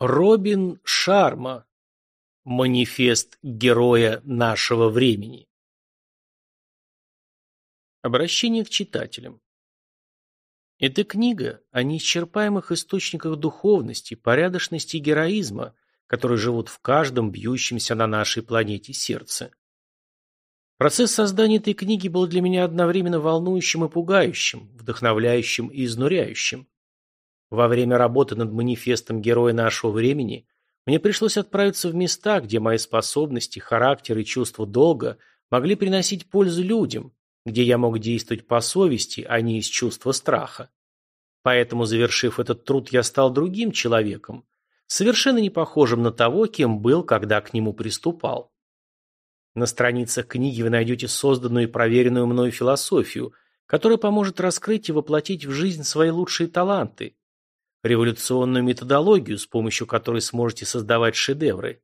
Робин Шарма. Манифест героя нашего времени. Обращение к читателям. Эта книга о неисчерпаемых источниках духовности, порядочности и героизма, которые живут в каждом бьющемся на нашей планете сердце. Процесс создания этой книги был для меня одновременно волнующим и пугающим, вдохновляющим и изнуряющим. Во время работы над манифестом «Героя нашего времени» мне пришлось отправиться в места, где мои способности, характер и чувство долга могли приносить пользу людям, где я мог действовать по совести, а не из чувства страха. Поэтому, завершив этот труд, я стал другим человеком, совершенно не похожим на того, кем был, когда к нему приступал. На страницах книги вы найдете созданную и проверенную мною философию, которая поможет раскрыть и воплотить в жизнь свои лучшие таланты, революционную методологию, с помощью которой сможете создавать шедевры,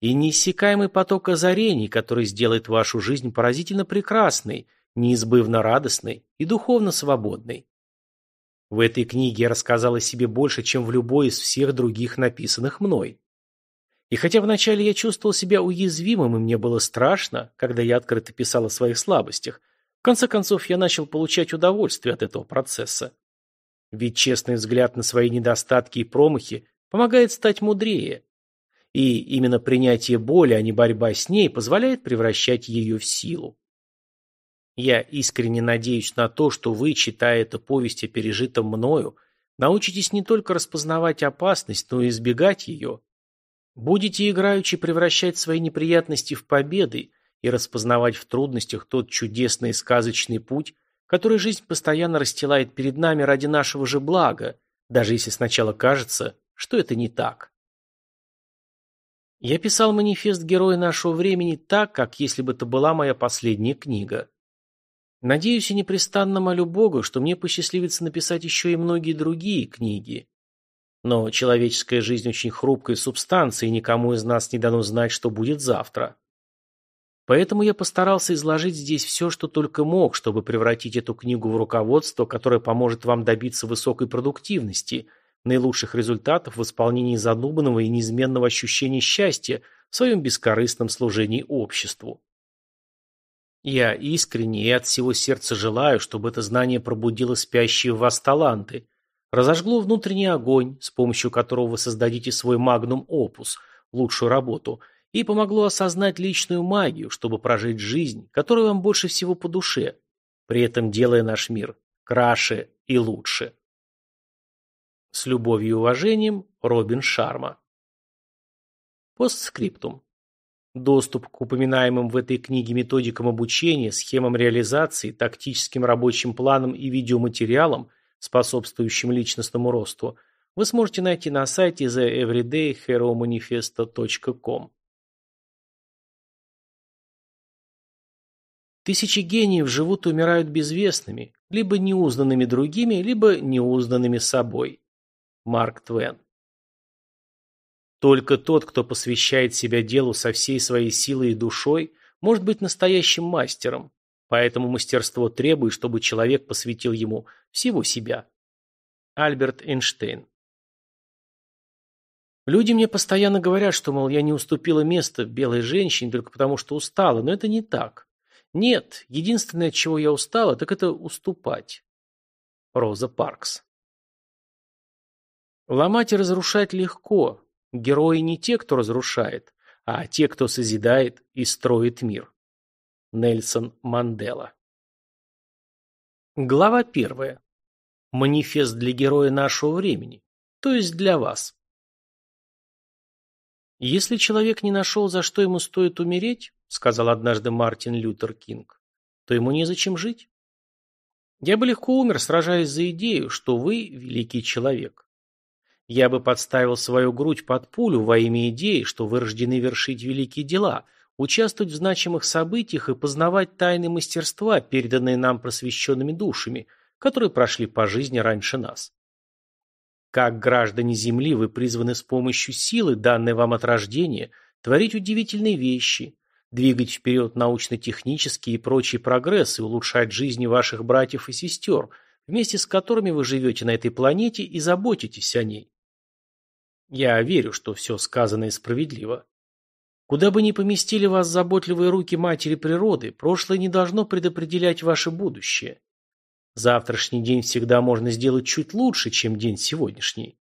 и неиссякаемый поток озарений, который сделает вашу жизнь поразительно прекрасной, неизбывно радостной и духовно свободной. В этой книге я рассказал о себе больше, чем в любой из всех других написанных мной. И хотя вначале я чувствовал себя уязвимым, и мне было страшно, когда я открыто писал о своих слабостях, в конце концов я начал получать удовольствие от этого процесса. Ведь честный взгляд на свои недостатки и промахи помогает стать мудрее. И именно принятие боли, а не борьба с ней, позволяет превращать ее в силу. Я искренне надеюсь на то, что вы, читая эту повесть о пережитом мною, научитесь не только распознавать опасность, но и избегать ее. Будете играючи превращать свои неприятности в победы и распознавать в трудностях тот чудесный и сказочный путь, который жизнь постоянно расстилает перед нами ради нашего же блага, даже если сначала кажется, что это не так. Я писал манифест героя нашего времени так, как если бы это была моя последняя книга. Надеюсь и непрестанно молю Бога, что мне посчастливится написать еще и многие другие книги. Но человеческая жизнь очень хрупкая субстанция, и никому из нас не дано знать, что будет завтра. Поэтому я постарался изложить здесь все, что только мог, чтобы превратить эту книгу в руководство, которое поможет вам добиться высокой продуктивности, наилучших результатов в исполнении задуманного и неизменного ощущения счастья в своем бескорыстном служении обществу. Я искренне и от всего сердца желаю, чтобы это знание пробудило спящие в вас таланты, разожгло внутренний огонь, с помощью которого вы создадите свой магнум-опус, лучшую работу – и помогло осознать личную магию, чтобы прожить жизнь, которая вам больше всего по душе, при этом делая наш мир краше и лучше. С любовью и уважением, Робин Шарма. Постскриптум. Доступ к упоминаемым в этой книге методикам обучения, схемам реализации, тактическим рабочим планам и видеоматериалам, способствующим личностному росту, вы сможете найти на сайте theeverydayheromanifesto.com. Тысячи гениев живут и умирают безвестными, либо неузнанными другими, либо неузнанными собой. Марк Твен. Только тот, кто посвящает себя делу со всей своей силой и душой, может быть настоящим мастером. Поэтому мастерство требует, чтобы человек посвятил ему всего себя. Альберт Эйнштейн. Люди мне постоянно говорят, что, мол, я не уступила место белой женщине только потому, что устала, но это не так. Нет, единственное, от чего я устала, так это уступать. Роза Паркс. Ломать и разрушать легко. Герои не те, кто разрушает, а те, кто созидает и строит мир. Нельсон Мандела. Глава первая. Манифест для героя нашего времени, то есть для вас. Если человек не нашел, за что ему стоит умереть, сказал однажды Мартин Лютер Кинг, то ему незачем жить. Я бы легко умер, сражаясь за идею, что вы – великий человек. Я бы подставил свою грудь под пулю во имя идеи, что вы рождены вершить великие дела, участвовать в значимых событиях и познавать тайны мастерства, переданные нам просвещенными душами, которые прошли по жизни раньше нас. Как граждане Земли вы призваны с помощью силы, данной вам от рождения, творить удивительные вещи, двигать вперед научно-технический и прочий прогресс и улучшать жизни ваших братьев и сестер, вместе с которыми вы живете на этой планете и заботитесь о ней. Я верю, что все сказанное справедливо. Куда бы ни поместили вас заботливые руки матери природы, прошлое не должно предопределять ваше будущее. Завтрашний день всегда можно сделать чуть лучше, чем день сегодняшний.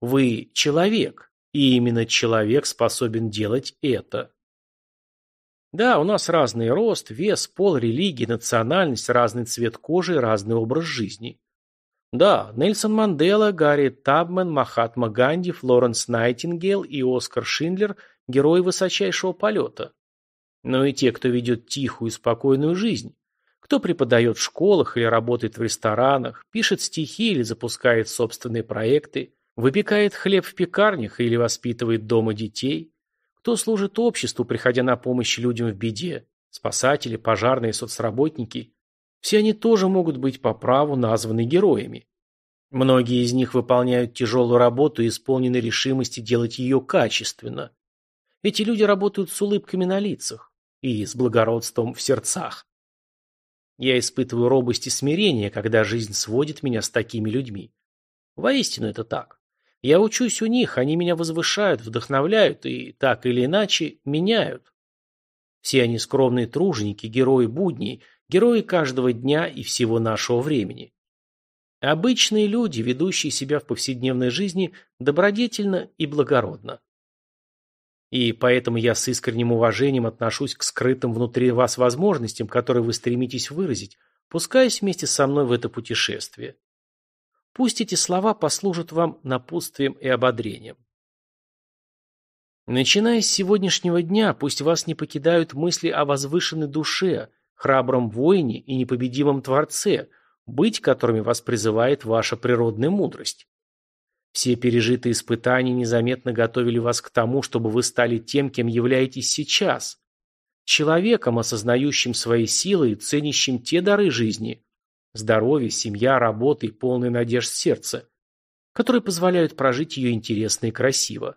Вы человек, и именно человек способен делать это. Да, у нас разный рост, вес, пол, религия, национальность, разный цвет кожи и разный образ жизни. Да, Нельсон Мандела, Гарри Табмен, Махатма Ганди, Флоренс Найтингейл и Оскар Шиндлер – герои высочайшего полета. Но ну и те, кто ведет тихую и спокойную жизнь. Кто преподает в школах или работает в ресторанах, пишет стихи или запускает собственные проекты, выпекает хлеб в пекарнях или воспитывает дома детей – кто служит обществу, приходя на помощь людям в беде? Спасатели, пожарные, соцработники. Все они тоже могут быть по праву названы героями. Многие из них выполняют тяжелую работу и исполнены решимости делать ее качественно. Эти люди работают с улыбками на лицах и с благородством в сердцах. Я испытываю робость и смирение, когда жизнь сводит меня с такими людьми. Воистину это так. Я учусь у них, они меня возвышают, вдохновляют и, так или иначе, меняют. Все они скромные труженики, герои будней, герои каждого дня и всего нашего времени. Обычные люди, ведущие себя в повседневной жизни добродетельно и благородно. И поэтому я с искренним уважением отношусь к скрытым внутри вас возможностям, которые вы стремитесь выразить, пускаясь вместе со мной в это путешествие. Пусть эти слова послужат вам напутствием и ободрением. Начиная с сегодняшнего дня, пусть вас не покидают мысли о возвышенной душе, храбром воине и непобедимом Творце, быть которыми вас призывает ваша природная мудрость. Все пережитые испытания незаметно готовили вас к тому, чтобы вы стали тем, кем являетесь сейчас, человеком, осознающим свои силы и ценящим те дары жизни, Здоровье, семья, работа и полная надежд сердца, которые позволяют прожить ее интересно и красиво.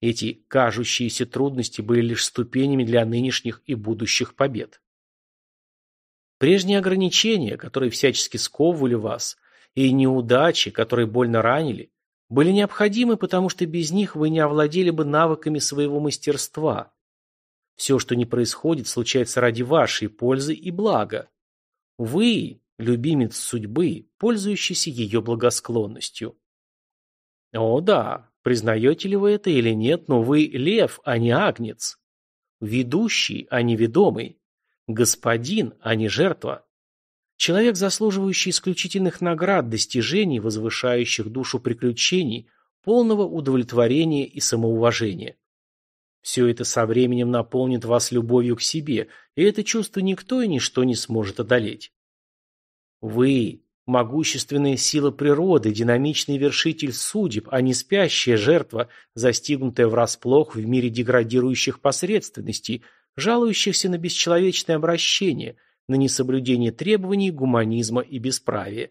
Эти кажущиеся трудности были лишь ступенями для нынешних и будущих побед. Прежние ограничения, которые всячески сковывали вас, и неудачи, которые больно ранили, были необходимы, потому что без них вы не овладели бы навыками своего мастерства. Все, что не происходит, случается ради вашей пользы и блага. Вы, любимец судьбы, пользующийся ее благосклонностью. О да, признаете ли вы это или нет, но вы лев, а не агнец. Ведущий, а не ведомый. Господин, а не жертва. Человек, заслуживающий исключительных наград, достижений, возвышающих душу приключений, полного удовлетворения и самоуважения. Все это со временем наполнит вас любовью к себе, и это чувство никто и ничто не сможет одолеть. Вы – могущественная сила природы, динамичный вершитель судеб, а не спящая жертва, застигнутая врасплох в мире деградирующих посредственностей, жалующихся на бесчеловечное обращение, на несоблюдение требований, гуманизма и бесправия.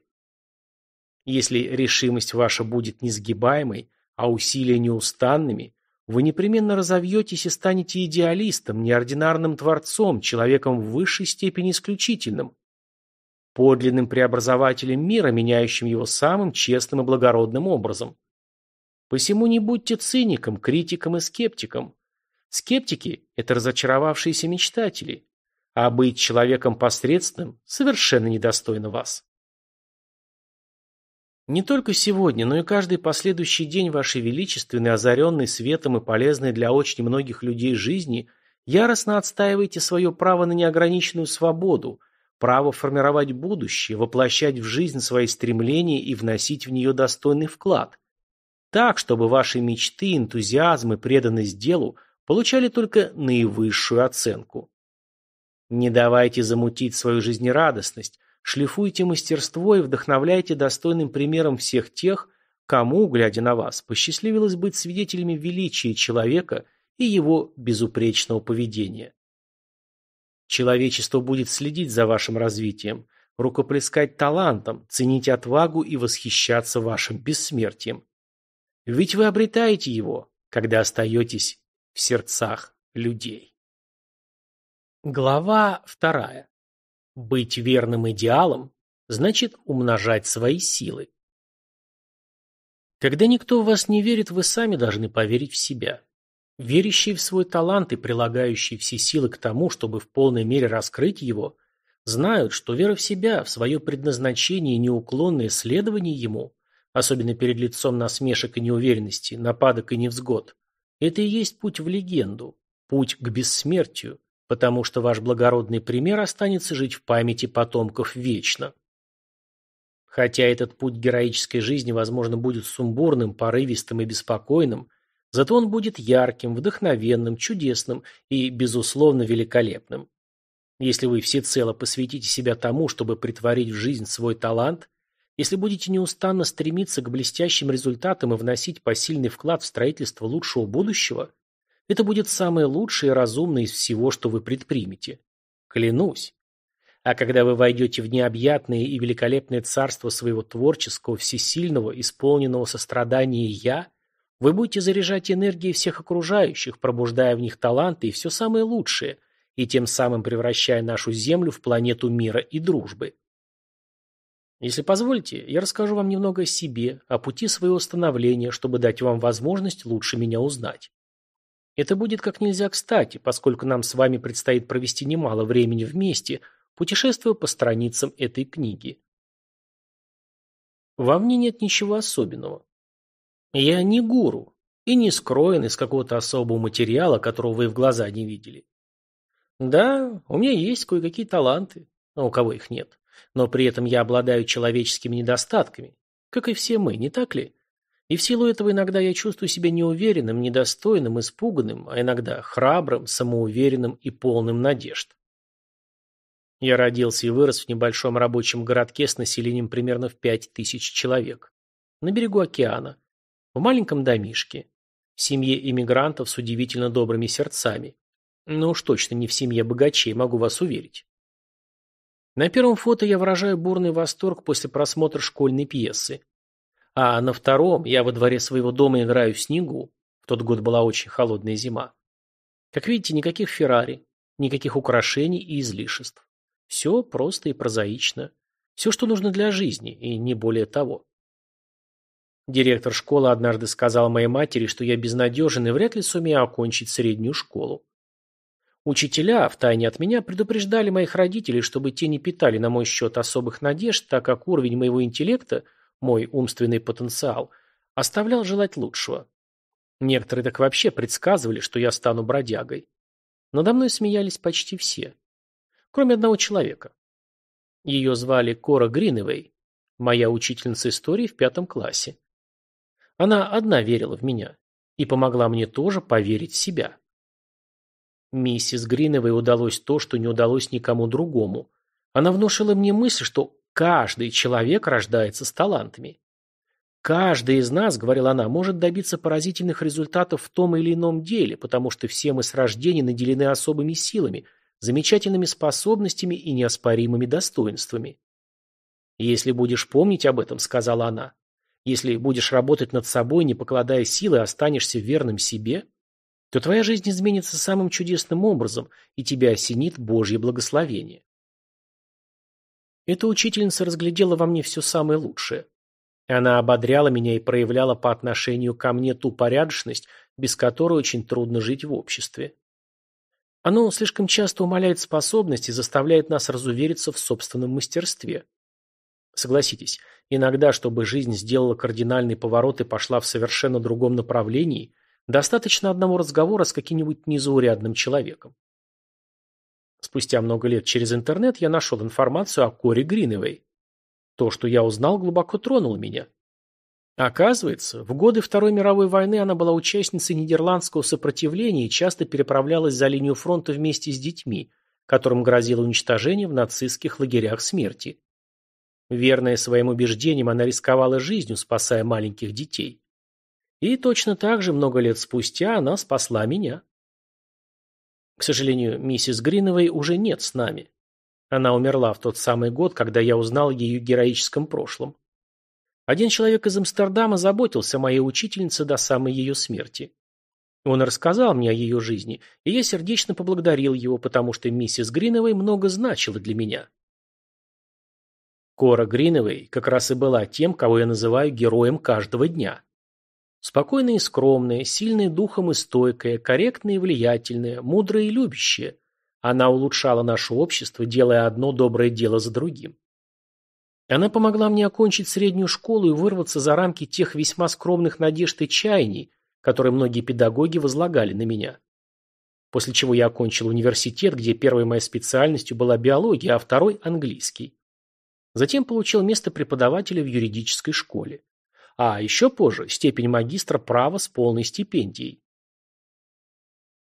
Если решимость ваша будет несгибаемой, а усилия неустанными, вы непременно разовьетесь и станете идеалистом, неординарным творцом, человеком в высшей степени исключительным, подлинным преобразователем мира, меняющим его самым честным и благородным образом. Посему не будьте циником, критиком и скептиком. Скептики – это разочаровавшиеся мечтатели, а быть человеком посредственным совершенно недостойно вас. Не только сегодня, но и каждый последующий день вашей величественной, озаренной светом и полезной для очень многих людей жизни, яростно отстаиваете свое право на неограниченную свободу, право формировать будущее, воплощать в жизнь свои стремления и вносить в нее достойный вклад. Так, чтобы ваши мечты, энтузиазм и преданность делу получали только наивысшую оценку. Не давайте замутить свою жизнерадостность, шлифуйте мастерство и вдохновляйте достойным примером всех тех, кому, глядя на вас, посчастливилось быть свидетелями величия человека и его безупречного поведения. Человечество будет следить за вашим развитием, рукоплескать талантом, ценить отвагу и восхищаться вашим бессмертием. Ведь вы обретаете его, когда остаетесь в сердцах людей. Глава вторая. Быть верным идеалом значит умножать свои силы. Когда никто в вас не верит, вы сами должны поверить в себя. Верящие в свой талант и прилагающие все силы к тому, чтобы в полной мере раскрыть его, знают, что вера в себя, в свое предназначение и неуклонное следование ему, особенно перед лицом насмешек и неуверенности, нападок и невзгод, это и есть путь в легенду, путь к бессмертию, потому что ваш благородный пример останется жить в памяти потомков вечно. Хотя этот путь героической жизни, возможно, будет сумбурным, порывистым и беспокойным, Зато он будет ярким, вдохновенным, чудесным и, безусловно, великолепным. Если вы всецело посвятите себя тому, чтобы притворить в жизнь свой талант, если будете неустанно стремиться к блестящим результатам и вносить посильный вклад в строительство лучшего будущего, это будет самое лучшее и разумное из всего, что вы предпримете. Клянусь. А когда вы войдете в необъятное и великолепное царство своего творческого, всесильного, исполненного сострадания «я», вы будете заряжать энергией всех окружающих, пробуждая в них таланты и все самое лучшее, и тем самым превращая нашу Землю в планету мира и дружбы. Если позволите, я расскажу вам немного о себе, о пути своего становления, чтобы дать вам возможность лучше меня узнать. Это будет как нельзя кстати, поскольку нам с вами предстоит провести немало времени вместе, путешествуя по страницам этой книги. Во мне нет ничего особенного. Я не гуру и не скроен из какого-то особого материала, которого вы в глаза не видели. Да, у меня есть кое-какие таланты, а у кого их нет. Но при этом я обладаю человеческими недостатками, как и все мы, не так ли? И в силу этого иногда я чувствую себя неуверенным, недостойным, испуганным, а иногда храбрым, самоуверенным и полным надежд. Я родился и вырос в небольшом рабочем городке с населением примерно в пять тысяч человек. На берегу океана – в маленьком домишке. В семье иммигрантов с удивительно добрыми сердцами. Но уж точно не в семье богачей, могу вас уверить. На первом фото я выражаю бурный восторг после просмотра школьной пьесы. А на втором я во дворе своего дома играю в снегу. В тот год была очень холодная зима. Как видите, никаких Феррари, никаких украшений и излишеств. Все просто и прозаично. Все, что нужно для жизни, и не более того. Директор школы однажды сказал моей матери, что я безнадежен и вряд ли сумею окончить среднюю школу. Учителя, втайне от меня, предупреждали моих родителей, чтобы те не питали на мой счет особых надежд, так как уровень моего интеллекта, мой умственный потенциал, оставлял желать лучшего. Некоторые так вообще предсказывали, что я стану бродягой. Надо мной смеялись почти все. Кроме одного человека. Ее звали Кора Гриневой, моя учительница истории в пятом классе. Она одна верила в меня. И помогла мне тоже поверить в себя. Миссис Гриновой удалось то, что не удалось никому другому. Она внушила мне мысль, что каждый человек рождается с талантами. Каждый из нас, говорила она, может добиться поразительных результатов в том или ином деле, потому что все мы с рождения наделены особыми силами, замечательными способностями и неоспоримыми достоинствами. «Если будешь помнить об этом», — сказала она, если будешь работать над собой, не покладая силы, останешься верным себе, то твоя жизнь изменится самым чудесным образом, и тебя осенит Божье благословение. Эта учительница разглядела во мне все самое лучшее. Она ободряла меня и проявляла по отношению ко мне ту порядочность, без которой очень трудно жить в обществе. Оно слишком часто умаляет способности и заставляет нас разувериться в собственном мастерстве. Согласитесь, иногда, чтобы жизнь сделала кардинальный поворот и пошла в совершенно другом направлении, достаточно одного разговора с каким-нибудь незаурядным человеком. Спустя много лет через интернет я нашел информацию о Коре Гриновой. То, что я узнал, глубоко тронуло меня. Оказывается, в годы Второй мировой войны она была участницей нидерландского сопротивления и часто переправлялась за линию фронта вместе с детьми, которым грозило уничтожение в нацистских лагерях смерти. Верная своим убеждениям, она рисковала жизнью, спасая маленьких детей. И точно так же много лет спустя она спасла меня. К сожалению, миссис Гриновой уже нет с нами. Она умерла в тот самый год, когда я узнал ее героическом прошлом. Один человек из Амстердама заботился о моей учительнице до самой ее смерти. Он рассказал мне о ее жизни, и я сердечно поблагодарил его, потому что миссис Гриновой много значила для меня. Кора Гриновой как раз и была тем, кого я называю героем каждого дня. Спокойная и скромная, сильная духом и стойкая, корректная и влиятельная, мудрая и любящая. Она улучшала наше общество, делая одно доброе дело за другим. Она помогла мне окончить среднюю школу и вырваться за рамки тех весьма скромных надежд и чаяний, которые многие педагоги возлагали на меня. После чего я окончил университет, где первой моей специальностью была биология, а второй – английский. Затем получил место преподавателя в юридической школе. А еще позже степень магистра права с полной стипендией.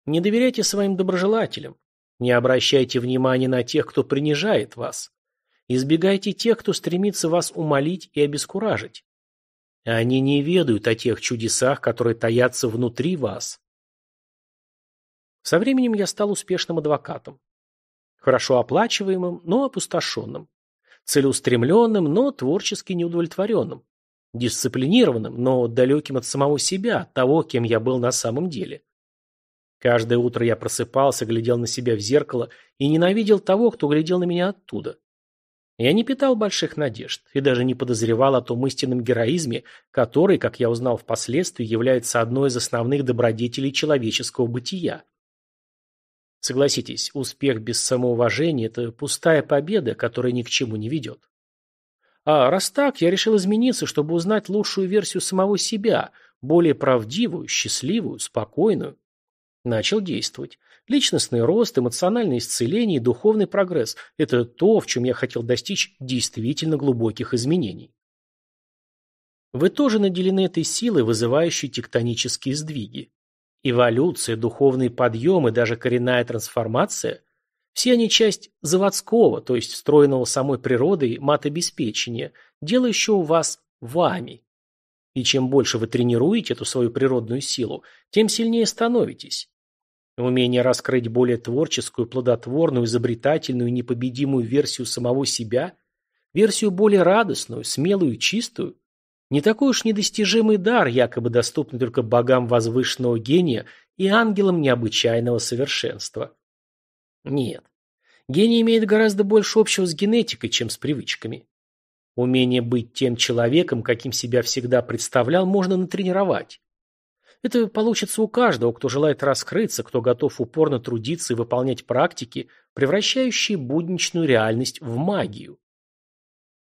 Не доверяйте своим доброжелателям. Не обращайте внимания на тех, кто принижает вас. Избегайте тех, кто стремится вас умолить и обескуражить. Они не ведают о тех чудесах, которые таятся внутри вас. Со временем я стал успешным адвокатом. Хорошо оплачиваемым, но опустошенным целеустремленным, но творчески неудовлетворенным, дисциплинированным, но далеким от самого себя, того, кем я был на самом деле. Каждое утро я просыпался, глядел на себя в зеркало и ненавидел того, кто глядел на меня оттуда. Я не питал больших надежд и даже не подозревал о том истинном героизме, который, как я узнал впоследствии, является одной из основных добродетелей человеческого бытия – Согласитесь, успех без самоуважения – это пустая победа, которая ни к чему не ведет. А раз так, я решил измениться, чтобы узнать лучшую версию самого себя, более правдивую, счастливую, спокойную. Начал действовать. Личностный рост, эмоциональное исцеление и духовный прогресс – это то, в чем я хотел достичь действительно глубоких изменений. Вы тоже наделены этой силой, вызывающей тектонические сдвиги. Эволюция, подъем и даже коренная трансформация – все они часть заводского, то есть встроенного самой природой матобеспечения, делающего вас вами. И чем больше вы тренируете эту свою природную силу, тем сильнее становитесь. Умение раскрыть более творческую, плодотворную, изобретательную и непобедимую версию самого себя, версию более радостную, смелую и чистую, не такой уж недостижимый дар, якобы доступный только богам возвышенного гения и ангелам необычайного совершенства. Нет. Гений имеет гораздо больше общего с генетикой, чем с привычками. Умение быть тем человеком, каким себя всегда представлял, можно натренировать. Это получится у каждого, кто желает раскрыться, кто готов упорно трудиться и выполнять практики, превращающие будничную реальность в магию.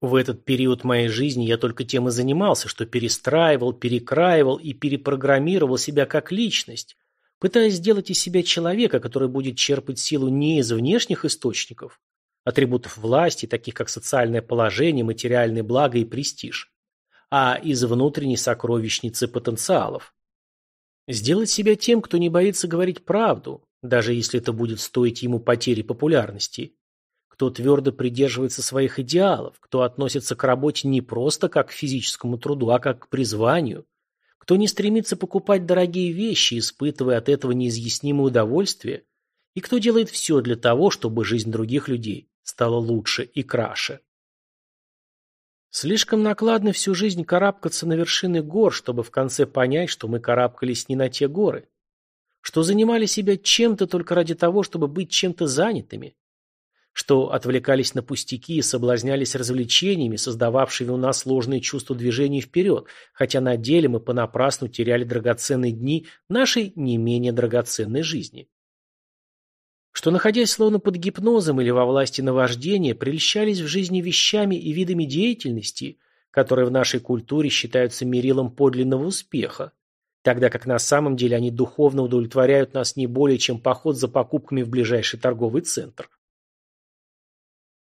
В этот период моей жизни я только тем и занимался, что перестраивал, перекраивал и перепрограммировал себя как личность, пытаясь сделать из себя человека, который будет черпать силу не из внешних источников, атрибутов власти, таких как социальное положение, материальные блага и престиж, а из внутренней сокровищницы потенциалов. Сделать себя тем, кто не боится говорить правду, даже если это будет стоить ему потери популярности, кто твердо придерживается своих идеалов, кто относится к работе не просто как к физическому труду, а как к призванию, кто не стремится покупать дорогие вещи, испытывая от этого неизъяснимое удовольствие, и кто делает все для того, чтобы жизнь других людей стала лучше и краше. Слишком накладно всю жизнь карабкаться на вершины гор, чтобы в конце понять, что мы карабкались не на те горы. Что занимали себя чем-то только ради того, чтобы быть чем-то занятыми что отвлекались на пустяки и соблазнялись развлечениями, создававшими у нас сложные чувства движения вперед, хотя на деле мы понапрасну теряли драгоценные дни нашей не менее драгоценной жизни. Что, находясь словно под гипнозом или во власти наваждения, прельщались в жизни вещами и видами деятельности, которые в нашей культуре считаются мерилом подлинного успеха, тогда как на самом деле они духовно удовлетворяют нас не более, чем поход за покупками в ближайший торговый центр.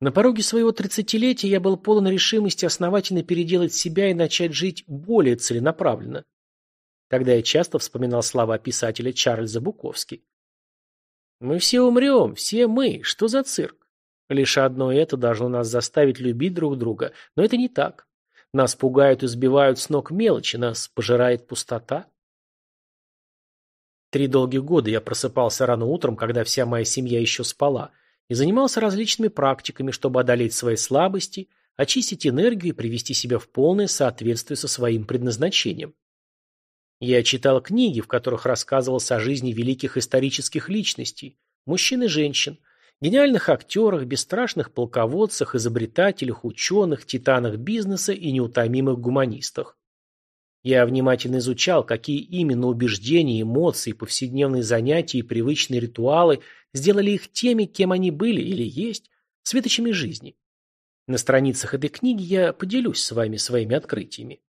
На пороге своего тридцатилетия я был полон решимости основательно переделать себя и начать жить более целенаправленно. Тогда я часто вспоминал слова писателя Чарльза Буковски. «Мы все умрем, все мы, что за цирк? Лишь одно это должно нас заставить любить друг друга, но это не так. Нас пугают и сбивают с ног мелочи, нас пожирает пустота». Три долгих года я просыпался рано утром, когда вся моя семья еще спала – и занимался различными практиками, чтобы одолеть свои слабости, очистить энергию и привести себя в полное соответствие со своим предназначением. Я читал книги, в которых рассказывался о жизни великих исторических личностей, мужчин и женщин, гениальных актерах, бесстрашных полководцах, изобретателях, ученых, титанах бизнеса и неутомимых гуманистах. Я внимательно изучал, какие именно убеждения, эмоции, повседневные занятия и привычные ритуалы сделали их теми, кем они были или есть, светочами жизни. На страницах этой книги я поделюсь с вами своими открытиями.